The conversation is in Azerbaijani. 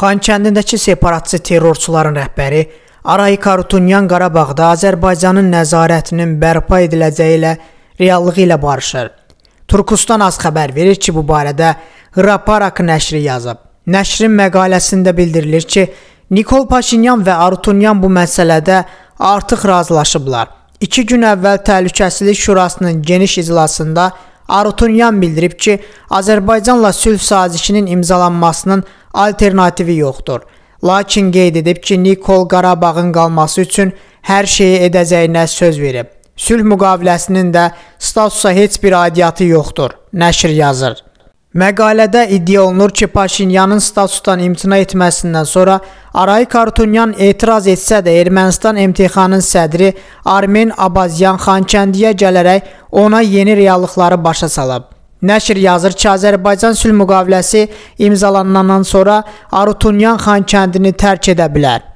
Xankəndindəki separatçı terrorçuların rəhbəri Aray Karutunyan Qarabağda Azərbaycanın nəzarətinin bərpa ediləcəyi ilə reallığı ilə barışır. Turkustan az xəbər verir ki, bu barədə Hraparak nəşri yazıb. Nəşrin məqaləsində bildirilir ki, Nikol Paşinyan və Arutunyan bu məsələdə artıq razılaşıblar. 2 gün əvvəl Təhlükəsizlik Şurasının geniş iclasında Arutunyan bildirib ki, Azərbaycanla sülh sazişinin imzalanmasının alternativi yoxdur. Lakin qeyd edib ki, Nikol Qarabağın qalması üçün hər şeyi edəcəyinə söz verib. Sülh müqaviləsinin də statusa heç bir aidiyyatı yoxdur, nəşr yazır. Məqalədə iddia olunur ki, Paşinyanın statusdan imtina etməsindən sonra Aray Kartunyan etiraz etsə də Ermənistan MTX-nın sədri Armen Abazyan Xankəndiyə gələrək ona yeni reallıqları başa salıb. Nəşr yazır ki, Azərbaycan sülh müqaviləsi imzalanandan sonra Arutunyan Xankəndini tərk edə bilər.